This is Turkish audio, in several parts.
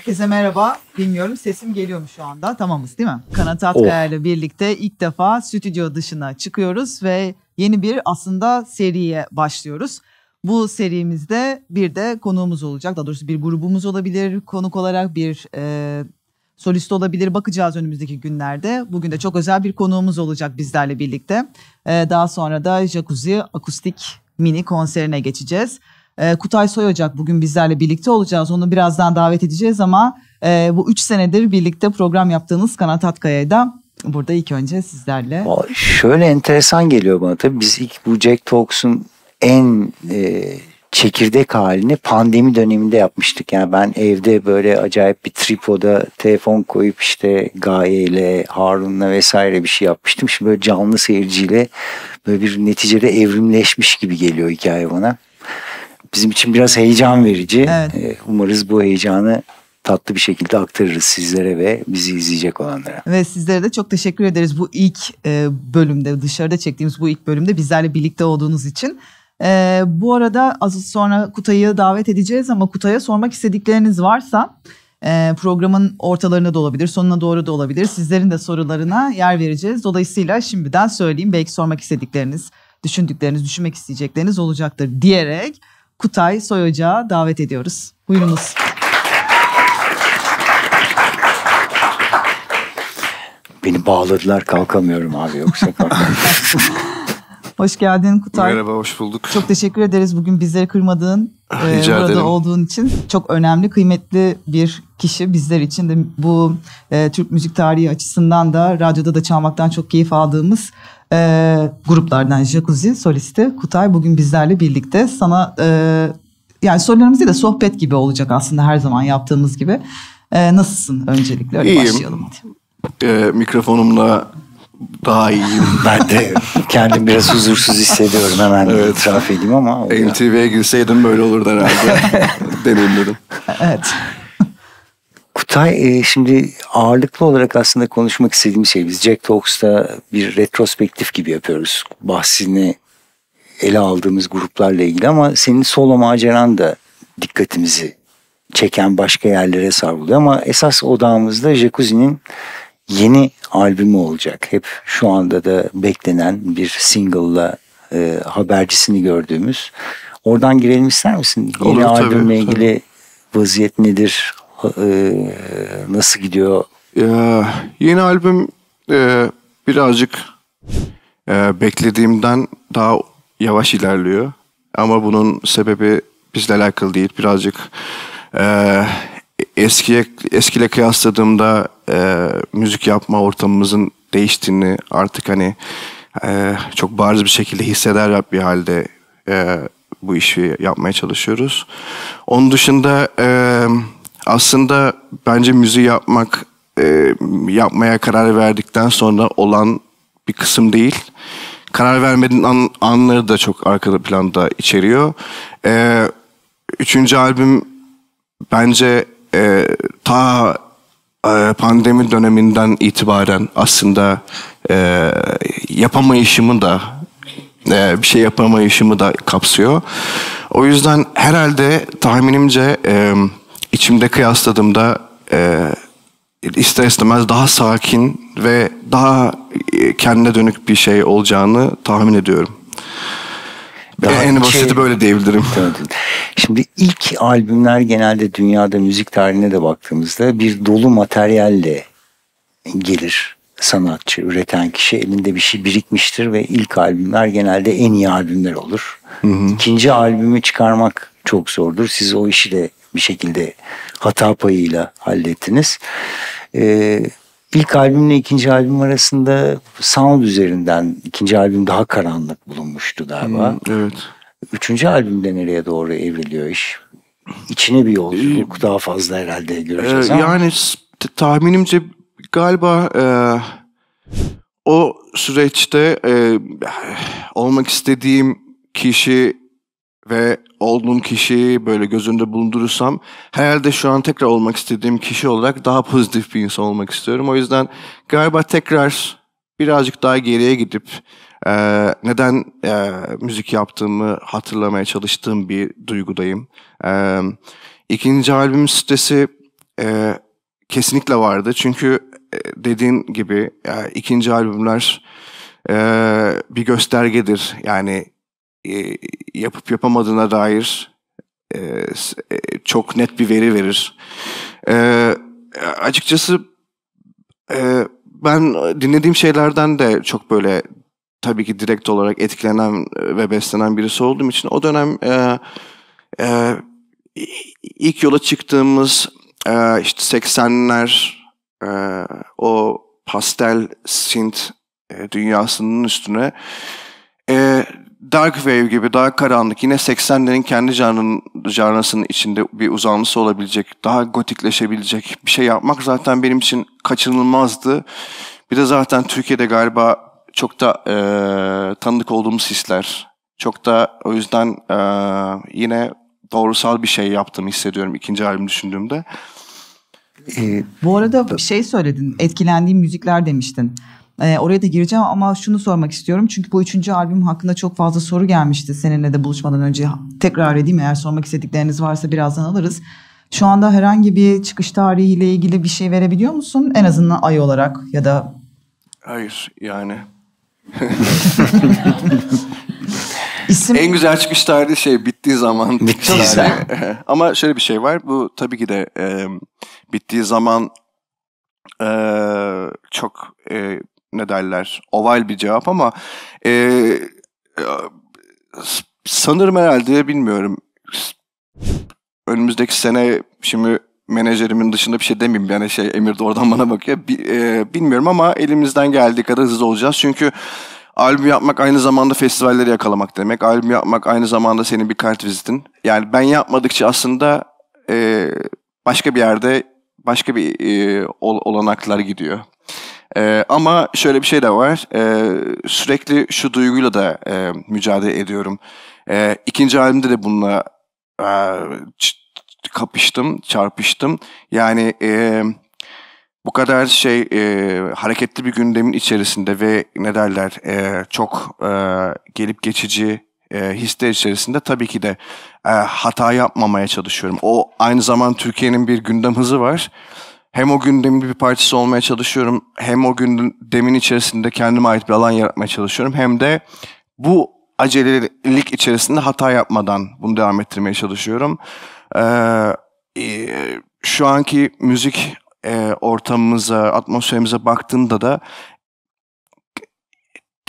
Herkese merhaba. Bilmiyorum sesim geliyor mu şu anda? Tamamız değil mi? Kanat Atkaya ile oh. birlikte ilk defa stüdyo dışına çıkıyoruz ve yeni bir aslında seriye başlıyoruz. Bu serimizde bir de konuğumuz olacak. Daha doğrusu bir grubumuz olabilir. Konuk olarak bir e, solist olabilir. Bakacağız önümüzdeki günlerde. Bugün de çok özel bir konuğumuz olacak bizlerle birlikte. E, daha sonra da Jacuzzi akustik mini konserine geçeceğiz. Ee, Kutay soyacak bugün bizlerle birlikte olacağız. Onu birazdan davet edeceğiz ama e, bu üç senedir birlikte program yaptığınız Kanat Atkaya'ya da burada ilk önce sizlerle. Şöyle enteresan geliyor bana tabii biz ilk bu Jack Talks'un en e, çekirdek halini pandemi döneminde yapmıştık. Yani ben evde böyle acayip bir tripoda telefon koyup işte Gaye ile Harun'la vesaire bir şey yapmıştım. Şimdi böyle canlı seyirciyle böyle bir neticede evrimleşmiş gibi geliyor hikaye bana bizim için biraz heyecan verici. Evet. Ee, umarız bu heyecanı tatlı bir şekilde aktarırız sizlere ve bizi izleyecek olanlara. Ve sizlere de çok teşekkür ederiz bu ilk e, bölümde dışarıda çektiğimiz bu ilk bölümde bizlerle birlikte olduğunuz için. E, bu arada az sonra Kutay'ı davet edeceğiz ama Kutay'a sormak istedikleriniz varsa e, programın ortalarına da olabilir, sonuna doğru da olabilir. Sizlerin de sorularına yer vereceğiz. Dolayısıyla şimdiden söyleyeyim belki sormak istedikleriniz, düşündükleriniz, düşünmek isteyecekleriniz olacaktır diyerek Kutay Soyoca'ya davet ediyoruz. Buyurunuz. Beni bağladılar kalkamıyorum abi yoksa kalkamıyorum. Hoş geldin Kutay. Merhaba, hoş bulduk. Çok teşekkür ederiz bugün bizleri kırmadığın, ah, e, burada ederim. olduğun için. Çok önemli, kıymetli bir kişi bizler için de bu e, Türk müzik tarihi açısından da radyoda da çalmaktan çok keyif aldığımız e, gruplardan Jacuzzi solisti Kutay bugün bizlerle birlikte. Sana e, yani sorularımız değil de sohbet gibi olacak aslında her zaman yaptığımız gibi. E, nasılsın öncelikle? Öyle İyiyim. başlayalım. Hadi. E, mikrofonumla daha iyiyim. Ben de kendim biraz huzursuz hissediyorum hemen evet. itiraf edeyim ama. Oluyor. MTV'ye girseydim böyle olurdu herhalde. Deneyimledim. Evet. Kutay e, şimdi ağırlıklı olarak aslında konuşmak istediğim şey biz Jack Talks'ta bir retrospektif gibi yapıyoruz. Bahsini ele aldığımız gruplarla ilgili ama senin solo maceran da dikkatimizi çeken başka yerlere savruluyor ama esas odağımızda Jacuzzi'nin yeni albümü olacak. Hep şu anda da beklenen bir single'la e, habercisini gördüğümüz. Oradan girelim ister misin? Olur, yeni tabii, albümle tabii. ilgili vaziyet nedir? E, nasıl gidiyor? Ee, yeni albüm e, birazcık e, beklediğimden daha yavaş ilerliyor. Ama bunun sebebi bizle alakalı değil. Birazcık e, eskiye eskiyle kıyasladığımda e, müzik yapma ortamımızın değiştiğini artık hani e, çok bariz bir şekilde hisseder bir halde e, bu işi yapmaya çalışıyoruz. Onun dışında e, aslında bence müziği yapmak e, yapmaya karar verdikten sonra olan bir kısım değil. Karar vermediğin an, anları da çok arkada planda içeriyor. E, üçüncü albüm bence e, ta ee, pandemi döneminden itibaren aslında e, yapamayışımı da e, bir şey yapamayışımı da kapsıyor. O yüzden herhalde tahminimce e, içimde kıyasladığımda e, ister istemez daha sakin ve daha e, kendine dönük bir şey olacağını tahmin ediyorum. Daha en şey- basiti şey, böyle diyebilirim. Şimdi ilk albümler genelde dünyada müzik tarihine de baktığımızda bir dolu materyalle gelir sanatçı, üreten kişi elinde bir şey birikmiştir ve ilk albümler genelde en iyi albümler olur. Hı hı. İkinci albümü çıkarmak çok zordur. Siz o işi de bir şekilde hata payıyla hallettiniz. Ee, İlk albümle ikinci albüm arasında sound üzerinden ikinci albüm daha karanlık bulunmuştu galiba. Hmm, evet. Üçüncü albümde nereye doğru evriliyor iş? İçine bir yolculuk ee, daha fazla herhalde göreceğiz ee, ama. Yani tahminimce galiba e, o süreçte e, olmak istediğim kişi ve olduğum kişiyi böyle gözünde bulundurursam herhalde şu an tekrar olmak istediğim kişi olarak daha pozitif bir insan olmak istiyorum. O yüzden galiba tekrar birazcık daha geriye gidip e, neden e, müzik yaptığımı hatırlamaya çalıştığım bir duygudayım. E, ikinci albüm sitesi e, kesinlikle vardı. Çünkü dediğin gibi yani ikinci albümler e, bir göstergedir. Yani e, yapıp yapamadığına dair e, e, çok net bir veri verir. açıkçası ben dinlediğim şeylerden de çok böyle tabii ki direkt olarak etkilenen ve beslenen birisi olduğum için o dönem ilk yola çıktığımız işte 80'ler o pastel sint dünyasının üstüne Dark Wave gibi daha karanlık yine 80'lerin kendi canının, canrasının içinde bir uzanması olabilecek, daha gotikleşebilecek bir şey yapmak zaten benim için kaçınılmazdı. Bir de zaten Türkiye'de galiba çok da e, tanıdık olduğumuz hisler. Çok da o yüzden e, yine doğrusal bir şey yaptığımı hissediyorum ikinci albüm düşündüğümde. Ee, Bu arada bir şey söyledin. Etkilendiğim müzikler demiştin. E, oraya da gireceğim ama şunu sormak istiyorum. Çünkü bu üçüncü albüm hakkında çok fazla soru gelmişti seninle de buluşmadan önce. Tekrar edeyim eğer sormak istedikleriniz varsa birazdan alırız. Şu anda herhangi bir çıkış tarihiyle ilgili bir şey verebiliyor musun? En azından ay olarak ya da... Hayır yani. İsim... En güzel çıkış tarihi şey bittiği zaman. Bittiği zaman. Ama şöyle bir şey var. Bu tabii ki de e, bittiği zaman e, çok e, ne derler oval bir cevap ama e, e sanırım herhalde bilmiyorum önümüzdeki sene şimdi menajerimin dışında bir şey demeyeyim yani şey Emir de oradan bana bakıyor Bi, e, bilmiyorum ama elimizden geldiği kadar hızlı olacağız çünkü albüm yapmak aynı zamanda festivalleri yakalamak demek albüm yapmak aynı zamanda senin bir kart vizitin yani ben yapmadıkça aslında e, başka bir yerde başka bir e, olanaklar gidiyor e, ama şöyle bir şey de var. E, sürekli şu duyguyla da e, mücadele ediyorum. E, ikinci albümde de bununla e, kapıştım, çarpıştım. Yani e, bu kadar şey e, hareketli bir gündemin içerisinde ve ne derler e, çok e, gelip geçici e, hisler içerisinde tabii ki de e, hata yapmamaya çalışıyorum. O aynı zaman Türkiye'nin bir gündem hızı var hem o gündemin bir partisi olmaya çalışıyorum, hem o gündemin içerisinde kendime ait bir alan yaratmaya çalışıyorum, hem de bu acelelik içerisinde hata yapmadan bunu devam ettirmeye çalışıyorum. Ee, e, şu anki müzik e, ortamımıza, atmosferimize baktığımda da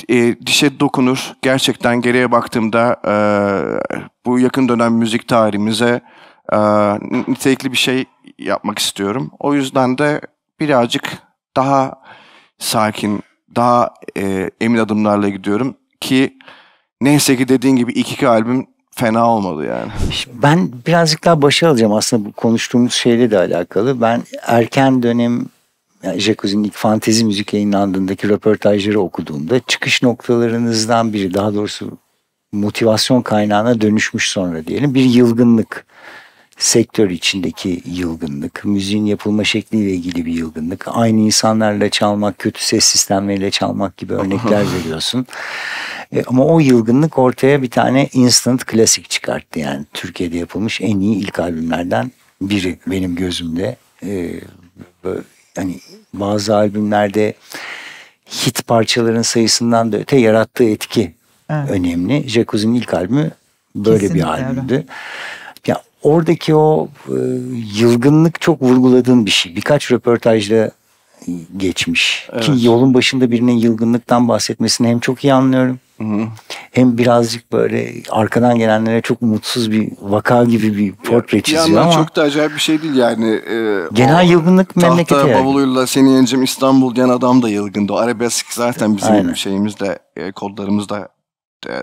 e, dişe dokunur. Gerçekten geriye baktığımda e, bu yakın dönem müzik tarihimize ee, nitelikli bir şey yapmak istiyorum. O yüzden de birazcık daha sakin, daha e, emin adımlarla gidiyorum ki neyse ki dediğin gibi iki, iki albüm fena olmadı yani. Ben birazcık daha başa alacağım aslında bu konuştuğumuz şeyle de alakalı. Ben erken dönem yani Jacuzzi'nin ilk fantezi müzik yayınlandığındaki röportajları okuduğumda çıkış noktalarınızdan biri daha doğrusu motivasyon kaynağına dönüşmüş sonra diyelim bir yılgınlık sektör içindeki yılgınlık, müziğin yapılma şekliyle ilgili bir yılgınlık, aynı insanlarla çalmak, kötü ses sistemleriyle çalmak gibi örnekler veriyorsun. E, ama o yılgınlık ortaya bir tane instant klasik çıkarttı yani Türkiye'de yapılmış en iyi ilk albümlerden biri benim gözümde. E, yani bazı albümlerde hit parçaların sayısından da öte yarattığı etki evet. önemli. Jacuzzi'nin ilk albümü böyle Kesinlikle bir albümdü. Öyle oradaki o e, yılgınlık çok vurguladığın bir şey. Birkaç röportajda geçmiş. Evet. Ki yolun başında birinin yılgınlıktan bahsetmesini hem çok iyi anlıyorum. Hı-hı. Hem birazcık böyle arkadan gelenlere çok mutsuz bir vaka gibi bir portre ya, çiziyor bir ama. çok da acayip bir şey değil yani. E, genel yılgınlık memleketi. Tahta yani. bavuluyla seni yeneceğim İstanbul diyen adam da yılgındı. O arabesk zaten bizim Aynen. şeyimizde, e, kodlarımızda e,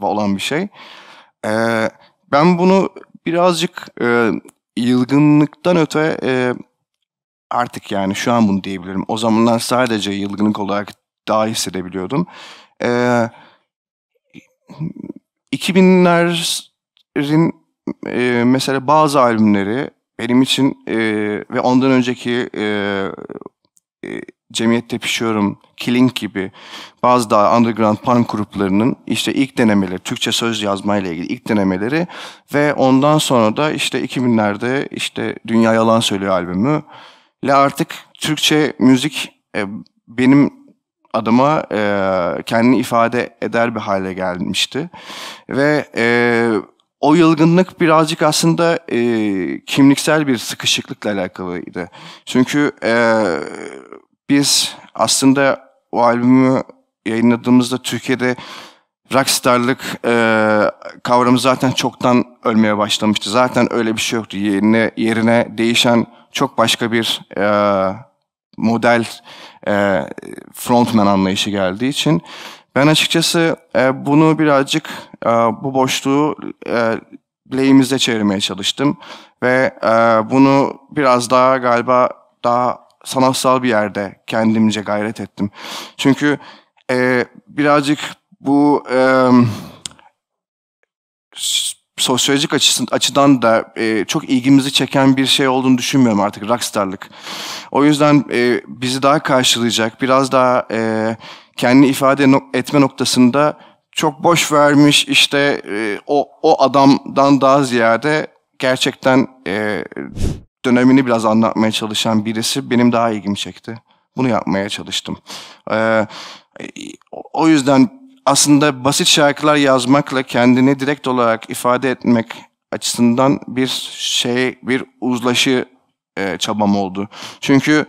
olan bir şey. E, ben bunu birazcık e, yılgınlıktan öte e, artık yani şu an bunu diyebilirim. O zamanlar sadece yılgınlık olarak daha hissedebiliyordum. E, 2000'lerin e, mesela bazı albümleri benim için e, ve ondan önceki e, e, cemiyette Pişiyorum, Killing gibi bazı daha underground punk gruplarının işte ilk denemeleri, Türkçe söz yazmayla ilgili ilk denemeleri ve ondan sonra da işte 2000'lerde işte Dünya Yalan Söylüyor albümü ile artık Türkçe müzik e, benim adıma e, kendini ifade eder bir hale gelmişti. Ve o yılgınlık birazcık aslında e, kimliksel bir sıkışıklıkla alakalıydı. Çünkü e, biz aslında o albümü yayınladığımızda Türkiye'de rockstarlık e, kavramı zaten çoktan ölmeye başlamıştı. Zaten öyle bir şey yoktu. Yerine, yerine değişen çok başka bir e, model e, frontman anlayışı geldiği için ben açıkçası e, bunu birazcık e, bu boşluğu e, lehimize çevirmeye çalıştım ve e, bunu biraz daha galiba daha sanatsal bir yerde kendimce gayret ettim. Çünkü e, birazcık bu e, sosyolojik açısın, açıdan da e, çok ilgimizi çeken bir şey olduğunu düşünmüyorum artık rockstarlık. O yüzden e, bizi daha karşılayacak, biraz daha e, kendini ifade no- etme noktasında çok boş vermiş işte e, o o adamdan daha ziyade gerçekten e, dönemini biraz anlatmaya çalışan birisi benim daha ilgimi çekti. Bunu yapmaya çalıştım. Ee, o yüzden aslında basit şarkılar yazmakla kendini direkt olarak ifade etmek açısından bir şey, bir uzlaşı e, çabam oldu. Çünkü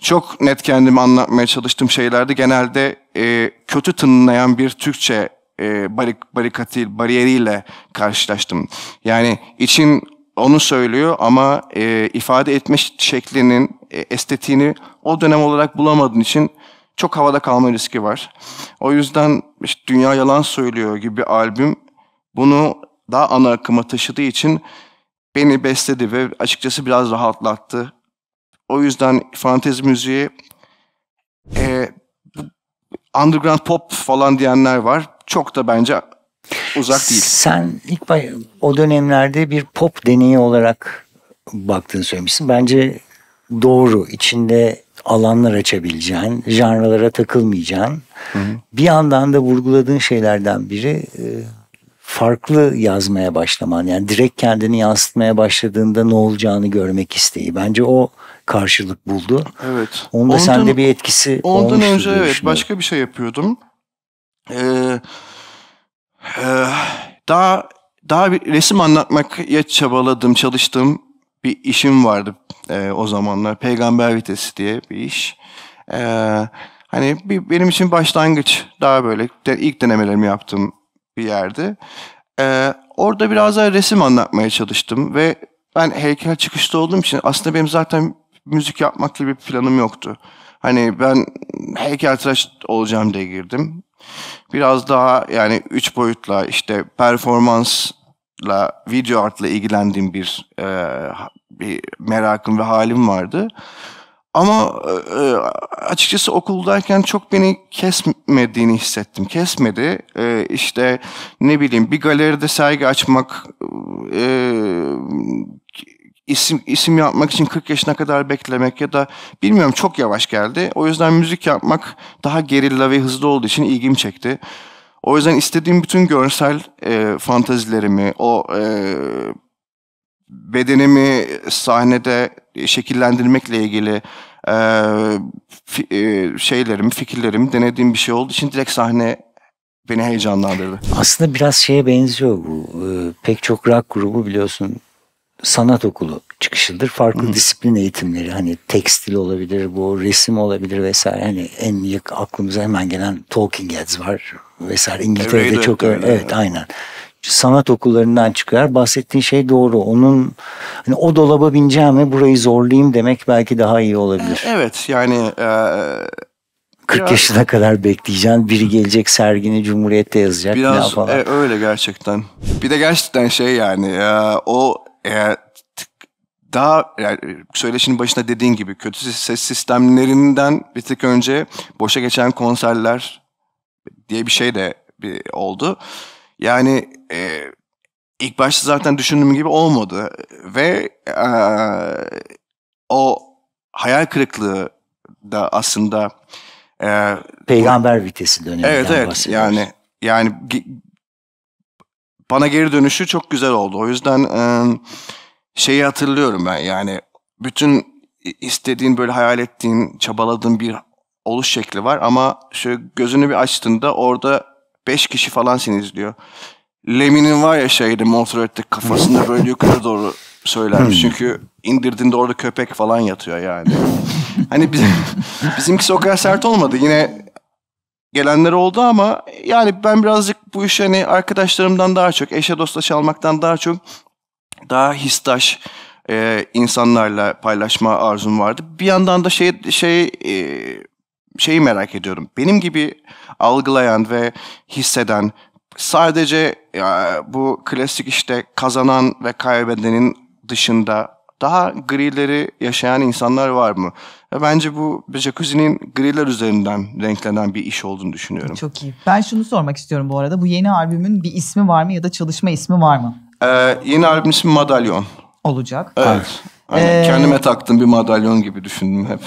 çok net kendimi anlatmaya çalıştığım şeylerde genelde e, kötü tınlayan bir Türkçe e, barik, barikatil, bariyeriyle karşılaştım. Yani için onu söylüyor ama e, ifade etme şeklinin e, estetiğini o dönem olarak bulamadığın için çok havada kalma riski var. O yüzden işte Dünya Yalan Söylüyor gibi albüm bunu daha ana akıma taşıdığı için beni besledi ve açıkçası biraz rahatlattı. O yüzden fantezi müziği e, underground pop falan diyenler var. Çok da bence Uzak değil. Sen ilk bay o dönemlerde bir pop deneyi olarak baktığını söylemişsin. Bence doğru. içinde alanlar açabileceğin, janralara takılmayacağın. Hı hı. Bir yandan da vurguladığın şeylerden biri e, farklı yazmaya başlaman. Yani direkt kendini yansıtmaya başladığında ne olacağını görmek isteği. Bence o karşılık buldu. Evet. Onda ondan, sende bir etkisi ondan olmuştur önce evet başka bir şey yapıyordum. Ee, ee, daha daha bir resim anlatmaya çabaladım, çalıştığım bir işim vardı e, o zamanlar. Peygamber Vitesi diye bir iş. E, hani bir, benim için başlangıç daha böyle de, ilk denemelerimi yaptığım bir yerdi. E, orada biraz daha resim anlatmaya çalıştım ve ben heykel çıkışta olduğum için aslında benim zaten müzik yapmak gibi bir planım yoktu. Hani ben heykeltıraş olacağım diye girdim. Biraz daha yani üç boyutla işte performansla, video artla ilgilendiğim bir, e, bir merakım ve halim vardı. Ama e, e, açıkçası okuldayken çok beni kesmediğini hissettim. Kesmedi. E, işte ne bileyim bir galeride sergi açmak e, isim isim yapmak için 40 yaşına kadar beklemek ya da bilmiyorum çok yavaş geldi. O yüzden müzik yapmak daha gerilla ve hızlı olduğu için ilgimi çekti. O yüzden istediğim bütün görsel e, fantazilerimi, o e, bedenimi sahnede şekillendirmekle ilgili e, fi, e, şeylerimi, fikirlerimi denediğim bir şey olduğu için direkt sahne beni heyecanlandırdı. Aslında biraz şeye benziyor bu. Ee, pek çok rock grubu biliyorsun sanat okulu çıkışıdır. Farklı Hı. disiplin eğitimleri hani tekstil olabilir, bu resim olabilir vesaire. Hani en yakın aklımıza hemen gelen Talking Heads var vesaire. İngiltere'de Evreyi çok Evet, evet aynen. Sanat okullarından çıkar. Bahsettiğin şey doğru. Onun hani o dolaba bineceğim ve burayı zorlayayım demek belki daha iyi olabilir. Evet yani e, 40 biraz, yaşına kadar bekleyeceğim Biri gelecek sergini Cumhuriyet'te yazacak. Biraz ne E, öyle gerçekten. Bir de gerçekten şey yani e, o eğer daha yani e, söyleşinin başında dediğin gibi kötü ses sistemlerinden bir tık önce boşa geçen konserler diye bir şey de bir oldu. Yani e, ilk başta zaten düşündüğüm gibi olmadı ve e, o hayal kırıklığı da aslında e, peygamber vitesi dönemi. Evet evet yani yani bana geri dönüşü çok güzel oldu. O yüzden e, şeyi hatırlıyorum ben yani bütün istediğin böyle hayal ettiğin, çabaladığın bir oluş şekli var ama şöyle gözünü bir açtığında orada beş kişi falan seni izliyor. Lemin'in var ya şeyde Montreal'de kafasında böyle yukarı doğru söylermiş. Hmm. Çünkü indirdiğinde orada köpek falan yatıyor yani. Hani bizim, bizimkisi o kadar sert olmadı. Yine gelenler oldu ama yani ben birazcık bu işi hani arkadaşlarımdan daha çok, eşe dosta çalmaktan daha çok daha histaş e, insanlarla paylaşma arzum vardı. Bir yandan da şey şey e, şeyi merak ediyorum. Benim gibi algılayan ve hisseden sadece ya, bu klasik işte kazanan ve kaybedenin dışında daha grileri yaşayan insanlar var mı? bence bu jacuzzi'nin griler üzerinden renklenen bir iş olduğunu düşünüyorum. Çok iyi. Ben şunu sormak istiyorum bu arada. Bu yeni albümün bir ismi var mı ya da çalışma ismi var mı? Ee, yeni albüm ismi Madalyon. Olacak. Evet. evet. Aynen, ee, kendime taktım bir madalyon gibi düşündüm hep.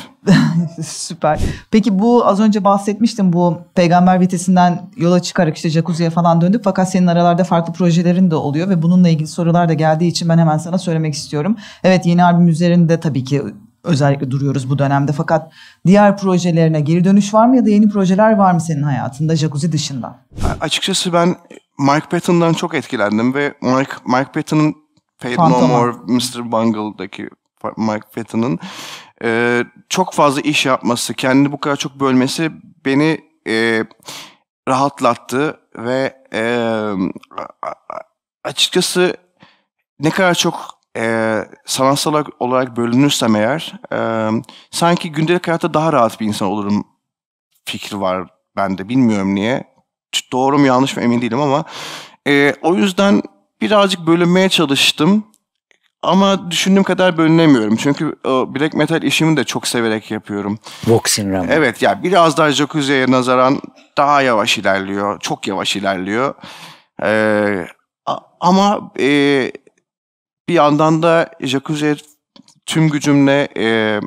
Süper. Peki bu az önce bahsetmiştim bu peygamber vitesinden yola çıkarak işte jacuzziye falan döndük. Fakat senin aralarda farklı projelerin de oluyor ve bununla ilgili sorular da geldiği için ben hemen sana söylemek istiyorum. Evet yeni albüm üzerinde tabii ki özellikle duruyoruz bu dönemde. Fakat diğer projelerine geri dönüş var mı ya da yeni projeler var mı senin hayatında jacuzzi dışında? Açıkçası ben Mike Patton'dan çok etkilendim ve Mike, Mike Patton'ın Fate Fantoma. No More, Mr. Bungle'daki Mike Patton'ın e, çok fazla iş yapması, kendini bu kadar çok bölmesi beni e, rahatlattı ve e, açıkçası ne kadar çok e, sanatsal olarak bölünürsem eğer e, sanki gündelik hayatta daha rahat bir insan olurum fikri var bende bilmiyorum niye. Doğru mu yanlış mı emin değilim ama e, o yüzden birazcık bölünmeye çalıştım. Ama düşündüğüm kadar bölünemiyorum. Çünkü black metal işimi de çok severek yapıyorum. Voxing Ram. Evet ya yani biraz daha jacuzziye nazaran daha yavaş ilerliyor. Çok yavaş ilerliyor. Ee, ama e, bir yandan da jacuzziye tüm gücümle e,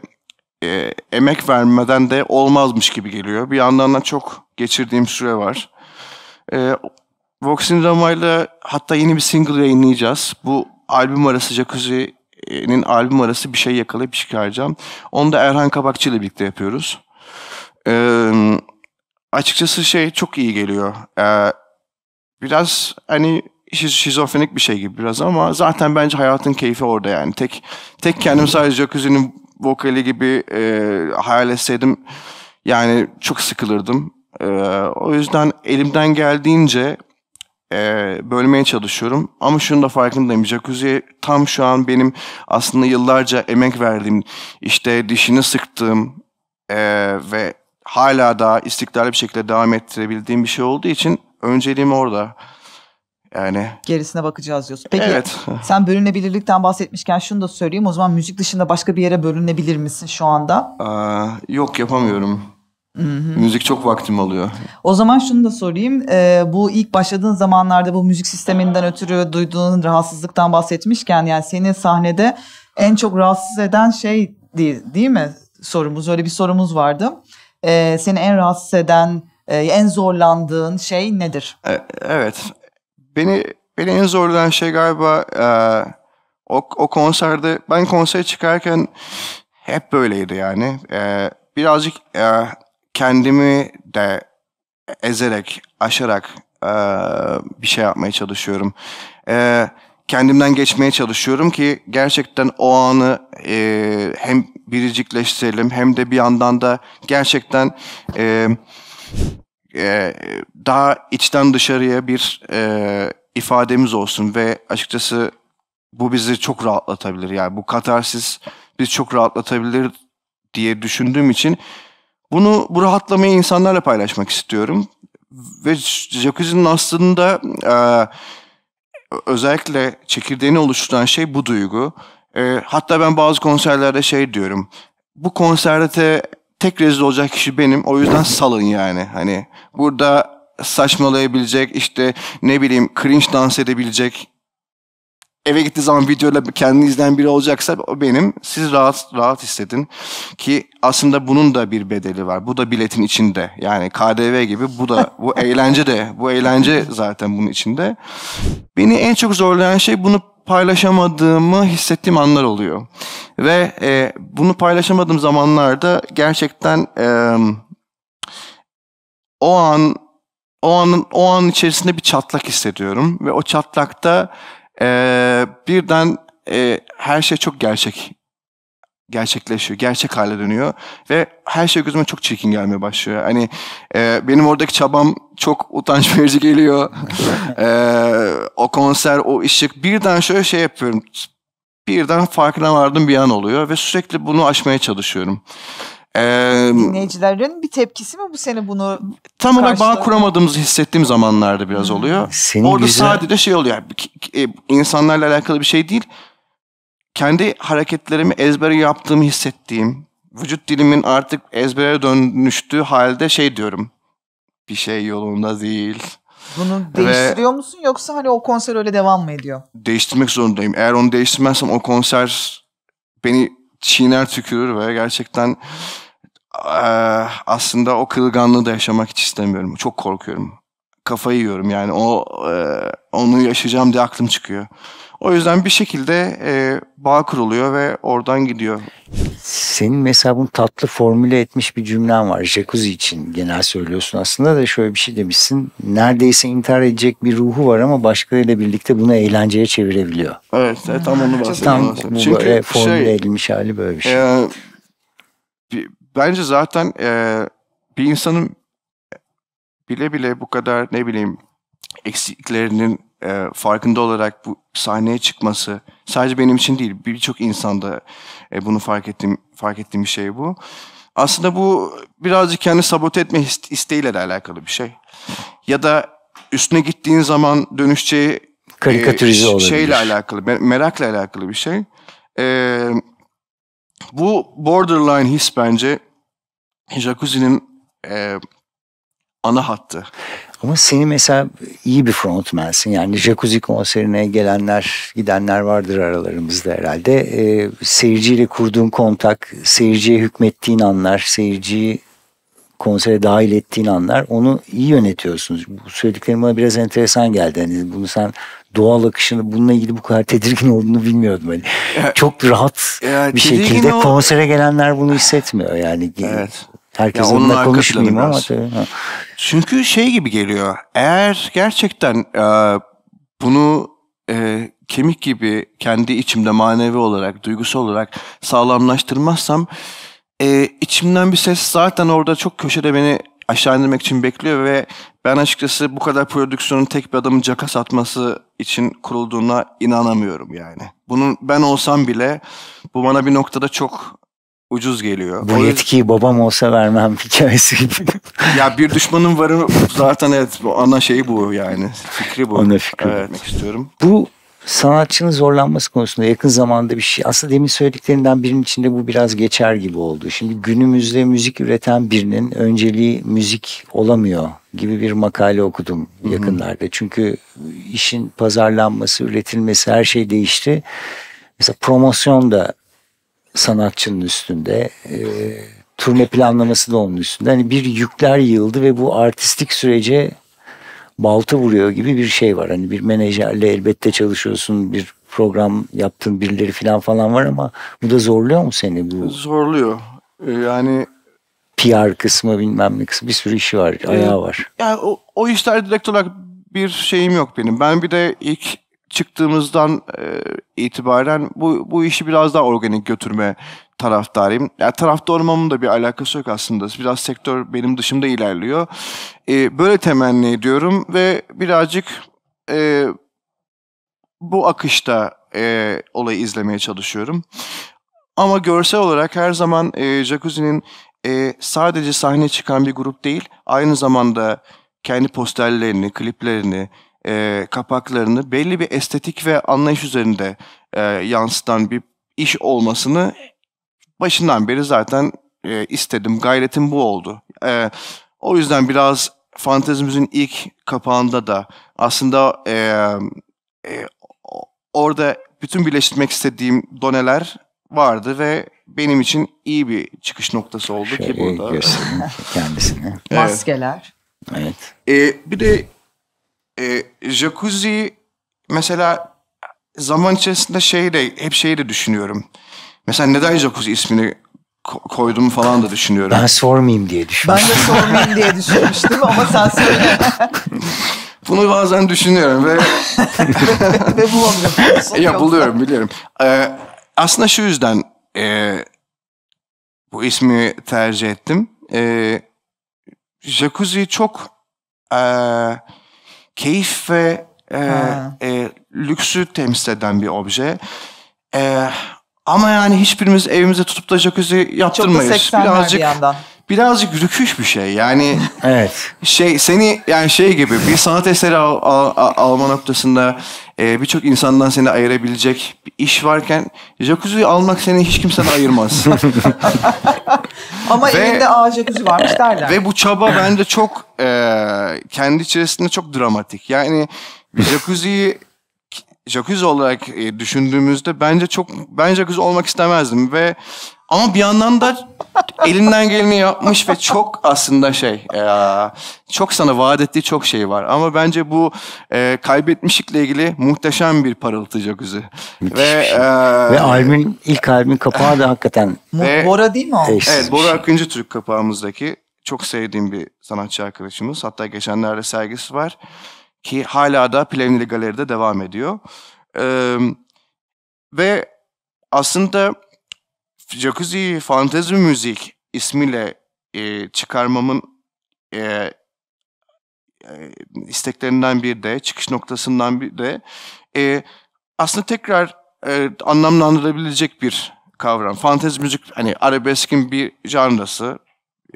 e, emek vermeden de olmazmış gibi geliyor. Bir yandan da çok geçirdiğim süre var. E, Vox'in Rama'yla hatta yeni bir single yayınlayacağız. Bu albüm arası Jacuzzi'nin albüm arası bir şey yakalayıp şey çıkaracağım. Onu da Erhan Kabakçı ile birlikte yapıyoruz. Ee, açıkçası şey çok iyi geliyor. Ee, biraz hani şizofrenik bir şey gibi biraz ama zaten bence hayatın keyfi orada yani. Tek tek kendim sadece Jacuzzi'nin vokali gibi e, hayal etseydim yani çok sıkılırdım. E, o yüzden elimden geldiğince e, bölmeye çalışıyorum. Ama şunu da farkındayım. Jacuzzi tam şu an benim aslında yıllarca emek verdiğim, işte dişini sıktığım e, ve hala da istikrarlı bir şekilde devam ettirebildiğim bir şey olduğu için önceliğim orada. Yani gerisine bakacağız diyorsun. Peki evet. sen bölünebilirlikten bahsetmişken şunu da söyleyeyim. O zaman müzik dışında başka bir yere bölünebilir misin şu anda? Ee, yok yapamıyorum. Hı-hı. Müzik çok vaktim alıyor. O zaman şunu da sorayım. Ee, bu ilk başladığın zamanlarda bu müzik sisteminden ötürü duyduğun rahatsızlıktan bahsetmişken yani seni sahnede en çok rahatsız eden şey değil, değil mi sorumuz? Öyle bir sorumuz vardı. Ee, seni en rahatsız eden, e, en zorlandığın şey nedir? E, evet. Beni beni en zorlayan şey galiba e, o, o konserde ben konsere çıkarken hep böyleydi yani. E, birazcık e, kendimi de ezerek, aşarak e, bir şey yapmaya çalışıyorum. E, kendimden geçmeye çalışıyorum ki gerçekten o anı e, hem biricikleştirelim hem de bir yandan da gerçekten e, e, daha içten dışarıya bir e, ifademiz olsun ve açıkçası bu bizi çok rahatlatabilir. Yani bu katarsis bizi çok rahatlatabilir diye düşündüğüm için bunu bu rahatlamayı insanlarla paylaşmak istiyorum. Ve jacuzzi'nin aslında e, özellikle çekirdeğini oluşturan şey bu duygu. E, hatta ben bazı konserlerde şey diyorum. Bu konserde tek rezil olacak kişi benim. O yüzden salın yani. Hani burada saçmalayabilecek işte ne bileyim cringe dans edebilecek eve gittiği zaman videoyla kendini izleyen biri olacaksa o benim. Siz rahat rahat hissedin ki aslında bunun da bir bedeli var. Bu da biletin içinde. Yani KDV gibi bu da bu eğlence de bu eğlence zaten bunun içinde. Beni en çok zorlayan şey bunu paylaşamadığımı hissettiğim anlar oluyor. Ve e, bunu paylaşamadığım zamanlarda gerçekten e, o an o anın o an içerisinde bir çatlak hissediyorum ve o çatlakta ee, birden e, her şey çok gerçek gerçekleşiyor, gerçek hale dönüyor ve her şey gözüme çok çirkin gelmeye başlıyor. Hani e, benim oradaki çabam çok utanç verici geliyor. e, o konser, o ışık birden şöyle şey yapıyorum. Birden farkına vardım bir an oluyor ve sürekli bunu aşmaya çalışıyorum. Ee, Dinleyicilerin bir tepkisi mi bu seni bunu Tam olarak bağ kuramadığımızı hissettiğim zamanlarda biraz hmm. oluyor. Senin Orada güzel... sadece şey oluyor. E, insanlarla alakalı bir şey değil. Kendi hareketlerimi ezbere yaptığımı hissettiğim, vücut dilimin artık ezbere dönüştüğü halde şey diyorum. Bir şey yolunda değil. Bunu değiştiriyor Ve musun yoksa hani o konser öyle devam mı ediyor? Değiştirmek zorundayım. Eğer onu değiştirmezsem o konser beni çiğner tükürür ve gerçekten Eh, aslında o kırılganlığı da yaşamak hiç istemiyorum. Çok korkuyorum. Kafayı yiyorum yani o eh, onu yaşayacağım diye aklım çıkıyor. O yüzden bir şekilde eh, bağ kuruluyor ve oradan gidiyor. Senin mesela tatlı formüle etmiş bir cümlen var. Jacuzzi için genel söylüyorsun aslında da şöyle bir şey demişsin. Neredeyse intihar edecek bir ruhu var ama başkalarıyla birlikte bunu eğlenceye çevirebiliyor. Evet e, tam onu bahsediyorum. Tam bu Çünkü formüle şey, edilmiş hali böyle bir şey. E, bence zaten e, bir insanın bile bile bu kadar ne bileyim eksiklerinin e, farkında olarak bu sahneye çıkması sadece benim için değil birçok insanda e, bunu fark ettiğim fark ettiğim bir şey bu. Aslında bu birazcık kendi sabote etme isteğiyle de alakalı bir şey. Ya da üstüne gittiğin zaman dönüşeceği e, şeyle alakalı, merakla alakalı bir şey. Eee bu borderline his bence jacuzzi'nin e, ana hattı. Ama seni mesela iyi bir frontmensin. Yani jacuzzi konserine gelenler, gidenler vardır aralarımızda herhalde. E, seyirciyle kurduğun kontak, seyirciye hükmettiğin anlar, seyirciyi konsere dahil ettiğin anlar onu iyi yönetiyorsunuz. Bu söylediklerim bana biraz enteresan geldi. Hani bunu sen doğal akışını bununla ilgili bu kadar tedirgin olduğunu bilmiyordum. Hani ya, çok rahat ya, bir şekilde o... konsere gelenler bunu hissetmiyor yani. Evet. Herkes ya onunla konuşmayayım ama. Tabii, Çünkü şey gibi geliyor. Eğer gerçekten e, bunu e, kemik gibi kendi içimde manevi olarak, duygusal olarak sağlamlaştırmazsam e, içimden bir ses zaten orada çok köşede beni aşağı indirmek için bekliyor ve ben açıkçası bu kadar prodüksiyonun tek bir adamın caka satması için kurulduğuna inanamıyorum yani. Bunun ben olsam bile bu bana bir noktada çok ucuz geliyor. Bu o yetkiyi babam olsa vermem hikayesi gibi. ya bir düşmanın varı zaten evet ana şeyi bu yani. Fikri bu. Ona fikri. Evet, istiyorum. Bu sanatçının zorlanması konusunda yakın zamanda bir şey. Aslında demin söylediklerinden birinin içinde bu biraz geçer gibi oldu. Şimdi günümüzde müzik üreten birinin önceliği müzik olamıyor gibi bir makale okudum yakınlarda. Hı hı. Çünkü işin pazarlanması, üretilmesi her şey değişti. Mesela promosyon da sanatçının üstünde. Ee, turne planlaması da onun üstünde. Hani bir yükler yığıldı ve bu artistik sürece balta vuruyor gibi bir şey var. Hani bir menajerle elbette çalışıyorsun, bir program yaptığın birileri falan falan var ama bu da zorluyor mu seni bu? Zorluyor. Ee, yani PR kısmı bilmem ne kısmı bir sürü işi var, ee, ayağı var. Yani o, o işler direkt olarak bir şeyim yok benim. Ben bir de ilk çıktığımızdan e, itibaren bu bu işi biraz daha organik götürme taraftarıyım. Yani taraftar olmamın da bir alakası yok aslında. Biraz sektör benim dışımda ilerliyor. E, böyle temenni ediyorum ve birazcık e, bu akışta e, olayı izlemeye çalışıyorum. Ama görsel olarak her zaman e, Jacuzzi'nin e, sadece sahne çıkan bir grup değil, aynı zamanda kendi posterlerini, kliplerini, e, kapaklarını belli bir estetik ve anlayış üzerinde e, yansıtan bir iş olmasını başından beri zaten e, istedim, gayretim bu oldu. E, o yüzden biraz fantezimizin ilk kapağında da aslında e, e, orada bütün birleştirmek istediğim doneler vardı ve benim için iyi bir çıkış noktası oldu Şöyle ki şey, burada. kendisini. Evet. Maskeler. Evet. Ee, bir de e, jacuzzi mesela zaman içerisinde şeyde hep şeyde düşünüyorum. Mesela neden jacuzzi ismini koydum falan da düşünüyorum. Ben sormayayım diye düşünmüştüm. Ben de sormayayım diye düşünmüştüm ama sen söyle. Bunu bazen düşünüyorum ve... ve bulamıyorum. ya buluyorum biliyorum. Ee, aslında şu yüzden e, bu ismi tercih ettim. E, jacuzzi çok e, keyif ve e, e, lüksü temsil eden bir obje. E, ama yani hiçbirimiz evimize tutup da jacuzzi yaptırmayız. Çok da birazcık bir yandan. Birazcık rüküş bir şey. Yani evet. şey seni yani şey gibi bir sanat eseri al, al, al, alma noktasında e, birçok insandan seni ayırabilecek bir iş varken jacuzzi almak seni hiç kimseden ayırmaz. Ama ve, evinde aa jacuzzi varmış derler. Ve bu çaba bence çok e, kendi içerisinde çok dramatik. Yani jacuzziyi jacuzzi olarak e, düşündüğümüzde bence çok ben jacuzzi olmak istemezdim ve ama bir yandan da elinden geleni yapmış ve çok aslında şey e, çok sana vaat ettiği çok şey var ama bence bu e, kaybetmişlikle ilgili muhteşem bir parıltı jacuzzi. ve, şey. e, ve albümün ilk albümün kapağı da hakikaten ve, Bora değil mi o? Evet Bora şey. Akıncı Türk kapağımızdaki çok sevdiğim bir sanatçı arkadaşımız. Hatta geçenlerde sergisi var ki hala da Plenary Galeri'de devam ediyor. Ee, ve aslında Jacuzzi Fantezi Müzik ismiyle e, çıkarmamın e, e, isteklerinden bir de, çıkış noktasından bir de e, aslında tekrar e, anlamlandırabilecek bir kavram. Fantezi müzik hani arabeskin bir janrası.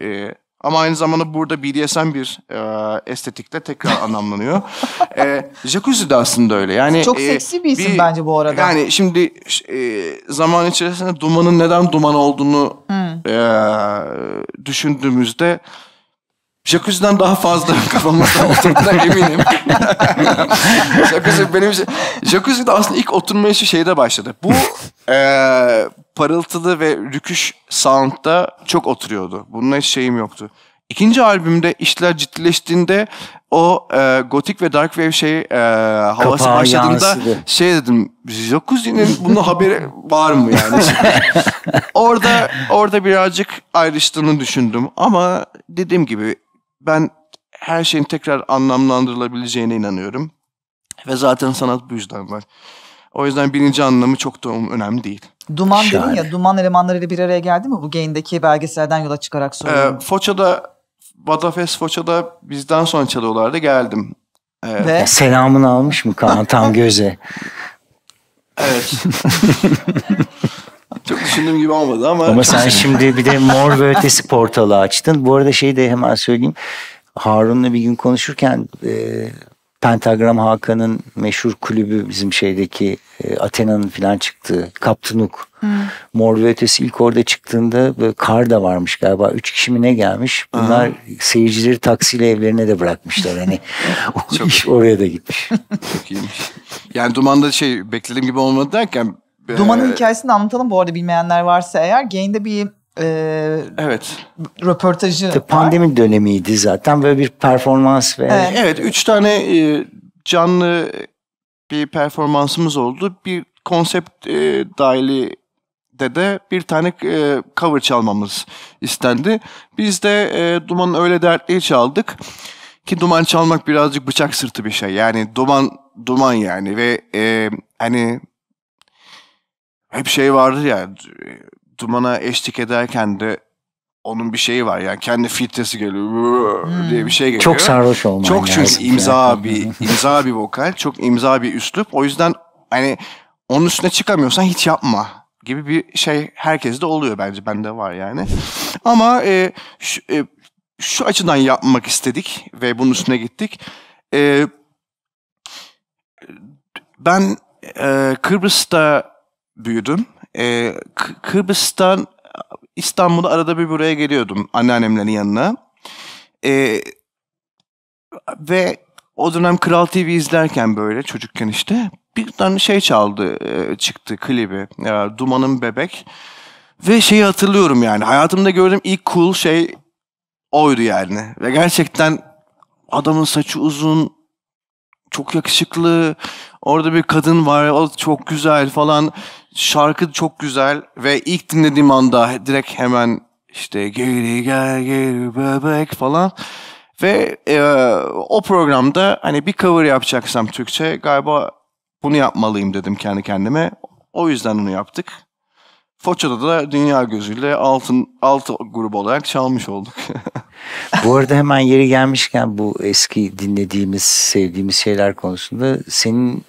E, ama aynı zamanda burada BDSM bir e, estetikle tekrar anlamlanıyor. e, jacuzzi de aslında öyle. Yani Çok seksi bir isim bir, bence bu arada. Yani şimdi e, zaman içerisinde dumanın neden duman olduğunu hmm. e, düşündüğümüzde Jacuzzi'den daha fazla kafamızda oturduğuna eminim. Jacuzzi benim... Şey, Jacuzzi de aslında ilk oturma işi şeyde başladı. Bu e, parıltılı ve rüküş sound'da çok oturuyordu. Bununla hiç şeyim yoktu. İkinci albümde işler ciddileştiğinde o e, gotik ve dark wave şey e, havası Kapağı başladığında yansıdı. şey dedim Jacuzzi'nin bunun haberi var mı yani? orada orada birazcık ayrıştığını düşündüm ama dediğim gibi ben her şeyin tekrar anlamlandırılabileceğine inanıyorum. Ve zaten sanat bu yüzden var. O yüzden birinci anlamı çok da um, önemli değil. Duman Şahane. dedin ya, duman elemanlarıyla bir araya geldi mi? Bu Gain'deki belgeselden yola çıkarak soruyorum. Ee, Foça'da, Badafes Foça'da bizden sonra çalıyorlardı, geldim. Ee, Ve? Selamını almış mı Kaan tam göze? evet. Çok düşündüğüm gibi olmadı ama. Ama sen şimdi bir de mor ve ötesi portalı açtın. Bu arada şeyi de hemen söyleyeyim. Harun'la bir gün konuşurken e, Pentagram Hakan'ın meşhur kulübü bizim şeydeki e, Athena'nın falan çıktığı Kaptanuk. Hmm. Mor ve Ötesi ilk orada çıktığında kar da varmış galiba. Üç kişi mi ne gelmiş? Bunlar Aha. seyircileri taksiyle evlerine de bırakmışlar. Hani o Çok iş iyi. oraya da gitmiş. Çok iyiymiş. Yani Duman'da şey beklediğim gibi olmadı derken Duman'ın hikayesini anlatalım bu arada bilmeyenler varsa eğer. Gain'de bir e, evet röportajı The Pandemi dönemiydi zaten böyle bir performans ve evet, evet üç tane e, canlı bir performansımız oldu. Bir konsept e, dahili de de bir tane e, cover çalmamız istendi. Biz de e, Duman'ın öyle dertliği çaldık. Ki Duman çalmak birazcık bıçak sırtı bir şey. Yani Duman Duman yani ve e, hani hep şey vardır ya dumana eşlik ederken de onun bir şeyi var yani kendi filtresi geliyor diye bir hmm. şey geliyor. Çok sarhoş olman Çok çünkü imza yani. bir imza bir vokal, çok imza bir üslup. O yüzden hani onun üstüne çıkamıyorsan hiç yapma gibi bir şey herkeste oluyor bence. Bende var yani. Ama e, şu, e, şu açıdan yapmak istedik ve bunun üstüne gittik. E, ben e, Kıbrıs'ta büyüdüm. Ee, K- Kıbrıs'tan İstanbul'a arada bir buraya geliyordum anneannemlerin yanına. Ee, ve o dönem Kral TV izlerken böyle çocukken işte bir tane şey çaldı e, çıktı klibi. E, Duman'ın Bebek. Ve şeyi hatırlıyorum yani hayatımda gördüğüm ilk cool şey oydu yani. Ve gerçekten adamın saçı uzun, çok yakışıklı. Orada bir kadın var, o çok güzel falan şarkı çok güzel ve ilk dinlediğim anda direkt hemen işte geri gel geri bebek falan ve e, o programda hani bir cover yapacaksam Türkçe galiba bunu yapmalıyım dedim kendi kendime. O yüzden onu yaptık. Foça'da da dünya gözüyle altın alt grup olarak çalmış olduk. bu arada hemen yeri gelmişken bu eski dinlediğimiz, sevdiğimiz şeyler konusunda senin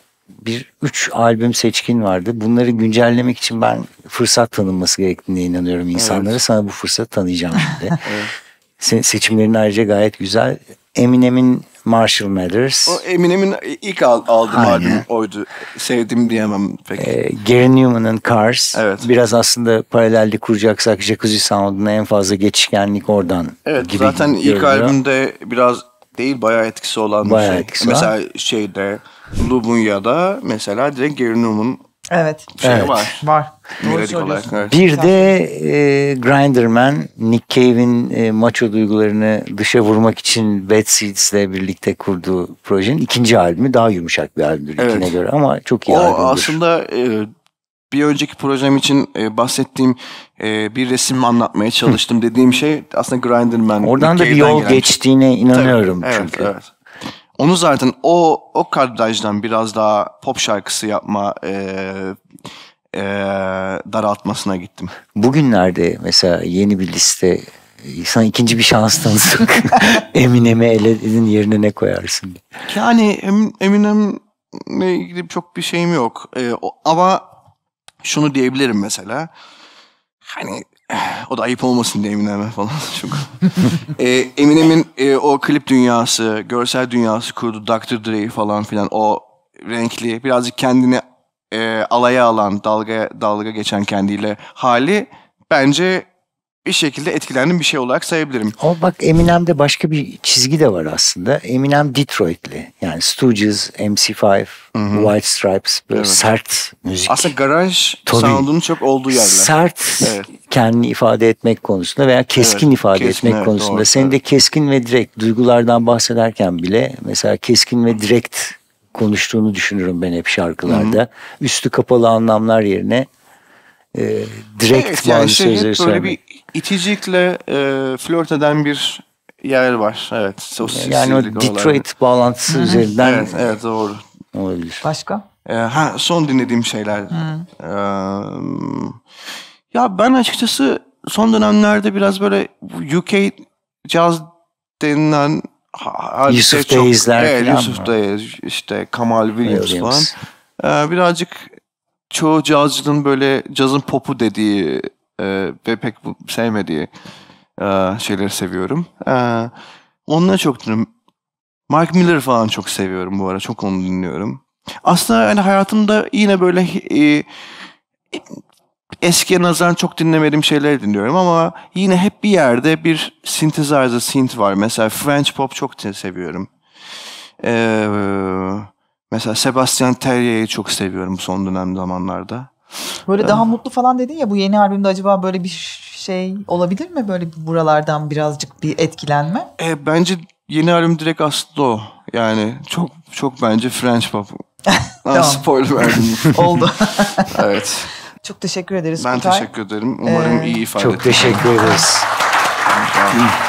bir üç albüm seçkin vardı. Bunları güncellemek için ben fırsat tanınması gerektiğine inanıyorum insanlara. Evet. Sana bu fırsat tanıyacağım şimdi. evet. seçimlerin ayrıca gayet güzel. Eminem'in Marshall Mathers. O Eminem'in ilk al aldığım Aynen. albüm oydu. Sevdim diyemem pek. Ee, Gary Newman'ın Cars. Evet. Biraz aslında paralelde kuracaksak Jacuzzi Sound'una en fazla geçişkenlik oradan evet, gibi zaten görülüyor. ilk albümde biraz değil bayağı etkisi olan bayağı bir şey. Etkisi Mesela var. şeyde... Lubunya'da mesela direkt Gerinum'un evet. şey evet. var. Var. Bir de e, Grinderman, Nick Cave'in e, maço duygularını dışa vurmak için Bad Seeds'le birlikte kurduğu projenin ikinci albümü daha yumuşak bir albümdür evet. ikine göre ama çok iyi o albümdür. O aslında e, bir önceki projem için e, bahsettiğim e, bir resim anlatmaya çalıştım dediğim şey aslında Grinderman. Oradan Nick da bir yol şey. geçtiğine inanıyorum Tabii, çünkü. Evet, evet. Onu zaten o o kadrajdan biraz daha pop şarkısı yapma e, e, daraltmasına gittim. Bugünlerde mesela yeni bir liste sana ikinci bir şans tanısak Eminem'i eledin yerine ne koyarsın? Yani Eminem'le ilgili çok bir şeyim yok. Ee, o, ama şunu diyebilirim mesela. Hani o da ayıp olmasın diye Eminem'e falan. Çok. e, Eminem'in e, o klip dünyası, görsel dünyası kurdu. Dr. Dre falan filan o renkli, birazcık kendini e, alaya alan, dalga dalga geçen kendiyle hali bence bir şekilde etkilendiğim bir şey olarak sayabilirim. Ama bak Eminem'de başka bir çizgi de var aslında. Eminem Detroit'li. Yani Stooges, MC5, Hı-hı. White Stripes böyle evet. sert müzik. Aslında garaj Tabii. sound'un çok olduğu yerler. Sert evet. kendini ifade etmek konusunda veya keskin evet, ifade keskin, etmek evet, konusunda. Doğru, Senin evet. de keskin ve direkt duygulardan bahsederken bile mesela keskin ve direkt konuştuğunu düşünürüm ben hep şarkılarda. Hı-hı. Üstü kapalı anlamlar yerine e, direkt evet, yani şey, sözleri hep böyle bir İticik'le e, flört eden bir yer var. Evet. O yani o Detroit olaydı. bağlantısı Hı-hı. üzerinden. Evet, evet doğru. Olabilir. Başka? E, ha son dinlediğim şeyler. E, ya ben açıkçası son dönemlerde biraz böyle UK caz denilen şey Yusuf çok, Dayız'ler evet, Yusuf Dayız, işte Kamal Williams, Williams. falan. Ee, birazcık çoğu cazcının böyle cazın popu dediği ee, ve pek sevmediği e, şeyleri seviyorum. E, ee, onları çok dinliyorum. Mark Miller falan çok seviyorum bu ara. Çok onu dinliyorum. Aslında hani hayatımda yine böyle e, eskiye nazaran çok dinlemediğim şeyler dinliyorum ama yine hep bir yerde bir synthesizer synth var. Mesela French pop çok seviyorum. Ee, mesela Sebastian Terrier'i çok seviyorum son dönem zamanlarda. Böyle öh. daha mutlu falan dedin ya bu yeni albümde acaba böyle bir şey olabilir mi? Böyle buralardan birazcık bir etkilenme? E, bence yeni albüm direkt aslında o. Yani çok çok bence French pop. tamam. Spoiler verdim. Oldu. evet. Çok teşekkür ederiz. Ben Kutay. teşekkür ederim. Umarım ee, iyi ifade Çok teşekkür ederiz.